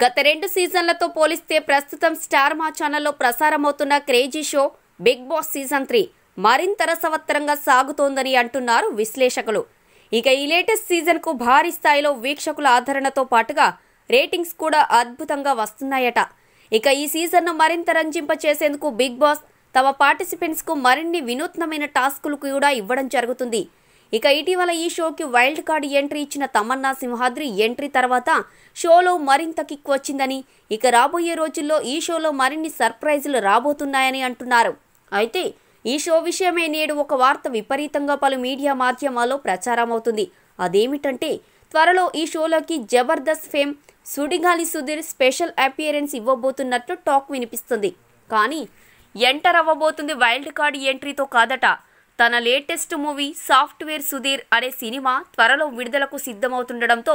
గత రెండు సీజన్లతో పోలిస్తే ప్రస్తుతం స్టార్ మా ఛానల్లో ప్రసారమవుతున్న crazy show Bigg Boss season three మరింత రసవత్తరంగా సాగుతోందని అంటున్నారు విశ్లేషకులు ఇక ఈ లేటెస్ట్ సీజన్కు భారీ స్థాయిలో వీక్షకుల ఆదరణతో పాటుగా రేటింగ్స్ కూడా అద్భుతంగా వస్తున్నాయట ఇక ఈ సీజన్ను మరింత రంజింప చేసేందుకు బిగ్ బాస్ తమ పార్టిసిపెంట్స్కు మరిన్ని వినూత్నమైన టాస్కులు కూడా ఇవ్వడం జరుగుతుంది ఇక ఇటీవల ఈ షోకి వైల్డ్ కార్డ్ ఎంట్రీ ఇచ్చిన తమన్నా సింహాద్రి ఎంట్రీ తర్వాత షోలో మరింత కిక్ వచ్చిందని ఇక రాబోయే రోజుల్లో ఈ షోలో మరిన్ని సర్ప్రైజులు రాబోతున్నాయని అంటున్నారు అయితే ఈ షో విషయమే నేడు ఒక వార్త విపరీతంగా పలు మీడియా మాధ్యమాల్లో ప్రచారమవుతుంది అదేమిటంటే త్వరలో ఈ షోలోకి Jabardasth fame Sudigali Sudheer special appearance ఇవ్వబోతున్నట్లు టాక్ వినిపిస్తుంది కానీ ఎంటర్ అవ్వబోతుంది వైల్డ్ కార్డ్ ఎంట్రీతో కాదట తన లేటెస్ట్ మూవీ సాఫ్ట్వేర్ సుధీర్ అనే సినిమా త్వరలో విడుదలకు సిద్ధమవుతుండడంతో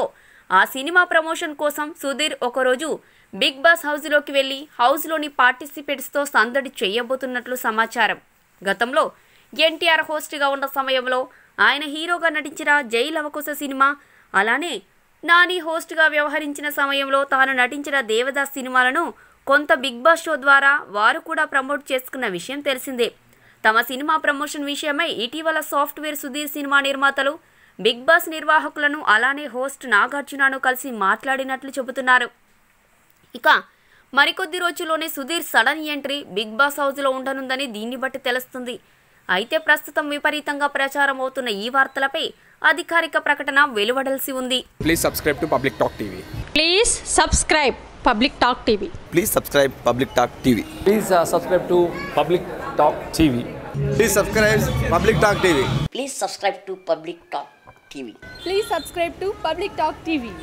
ఆ సినిమా ప్రమోషన్ కోసం సుధీర్ ఒకరోజు బిగ్ బాస్ హౌస్లోకి వెళ్ళి హౌస్లోని పార్టిసిపేట్స్తో సందడి చేయబోతున్నట్లు సమాచారం గతంలో ఎన్టీఆర్ హోస్ట్గా ఉన్న సమయంలో ఆయన హీరోగా నటించిన జై లవకుశ సినిమా అలానే నాని హోస్ట్గా వ్యవహరించిన సమయంలో తాను నటించిన దేవదాస్ సినిమాలను కొంత బిగ్ బాస్ షో ద్వారా వారు కూడా ప్రమోట్ చేసుకున్న విషయం తెలిసిందే తమ సినిమా ప్రమోషన్ విషయమై ఇటీవల సాఫ్ట్వేర్ సుధీర్ సినిమా నిర్మాతలు బిగ్ బాస్ నిర్వాహకులను అలానే హోస్ట్ నాగార్జునను కలిసి మాట్లాడినట్లు చెబుతున్నారు ఇక మరికొద్ది రోజుల్లోనే Sudheer sudden entry Bigg Boss హౌస్లో ఉండనుందని దీన్ని బట్టి తెలుస్తుంది అయితే ప్రస్తుతం విపరీతంగా ప్రచారం అవుతున్న ఈ వార్తలపై అధికారిక ప్రకటన వెలువడాల్సి ఉంది please subscribe to public talk TV please subscribe public talk TV please subscribe public talk TV please subscribe to public Talk TV. Please subscribe Public Talk TV. Please subscribe to Public Talk TV. Please subscribe to Public Talk TV.